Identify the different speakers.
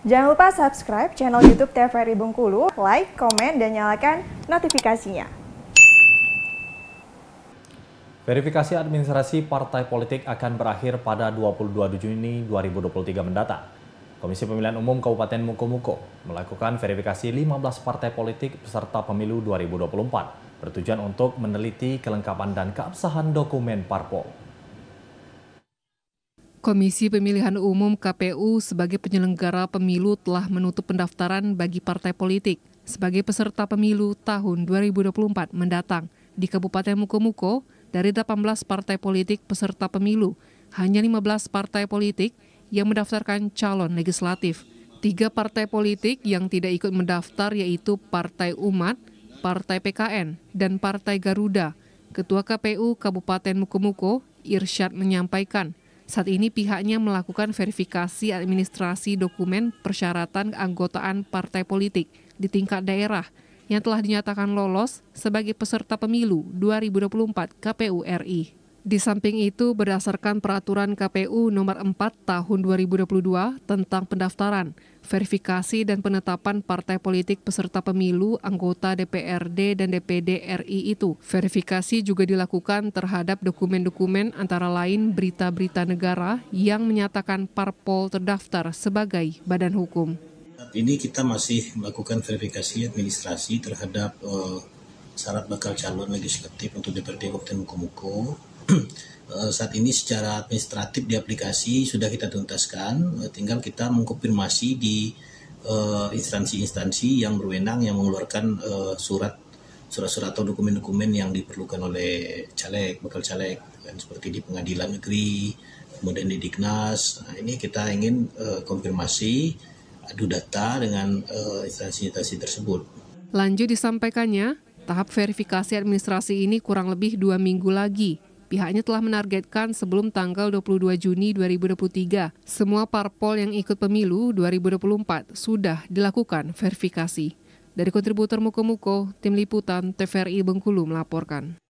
Speaker 1: Jangan lupa subscribe channel YouTube TVRI Bengkulu, like, komen, dan nyalakan
Speaker 2: notifikasinya.
Speaker 1: Verifikasi administrasi partai politik akan berakhir pada 22 Juni 2023 mendatang. Komisi Pemilihan Umum Kabupaten Mukomuko melakukan verifikasi 15 partai politik peserta pemilu 2024 bertujuan untuk meneliti kelengkapan dan keabsahan dokumen parpol.
Speaker 2: Komisi Pemilihan Umum KPU sebagai penyelenggara pemilu telah menutup pendaftaran bagi partai politik sebagai peserta pemilu tahun 2024 mendatang di Kabupaten Mukomuko dari 18 partai politik peserta pemilu, hanya 15 partai politik yang mendaftarkan calon legislatif. Tiga partai politik yang tidak ikut mendaftar yaitu Partai Umat, Partai PKN, dan Partai Garuda. Ketua KPU Kabupaten Mukomuko, Irsyad menyampaikan, saat ini pihaknya melakukan verifikasi administrasi dokumen persyaratan keanggotaan partai politik di tingkat daerah yang telah dinyatakan lolos sebagai peserta pemilu 2024 KPU RI. Di samping itu, berdasarkan peraturan KPU nomor 4 tahun 2022 tentang pendaftaran, verifikasi dan penetapan partai politik peserta pemilu, anggota DPRD dan DPD RI itu, verifikasi juga dilakukan terhadap dokumen-dokumen antara lain berita-berita negara yang menyatakan parpol terdaftar sebagai badan hukum.
Speaker 3: Saat ini kita masih melakukan verifikasi administrasi terhadap uh, syarat bakal calon legislatif untuk DPRD Kabupaten Mukomuko Eh, saat ini secara administratif di aplikasi sudah kita tuntaskan, eh, tinggal kita mengkonfirmasi di eh, instansi-instansi yang berwenang yang mengeluarkan surat surat-surat atau dokumen-dokumen yang diperlukan oleh caleg, bakal caleg, kan seperti di pengadilan negeri, kemudian di Diknas. Nah, ini kita ingin konfirmasi adu data dengan instansi-instansi tersebut.
Speaker 2: Lanjut disampaikannya, tahap verifikasi administrasi ini kurang lebih dua minggu lagi. Pihaknya telah menargetkan sebelum tanggal 22 Juni 2023, semua parpol yang ikut pemilu 2024 sudah dilakukan verifikasi. Dari kontributor Muko Muko, Tim Liputan TVRI Bengkulu melaporkan.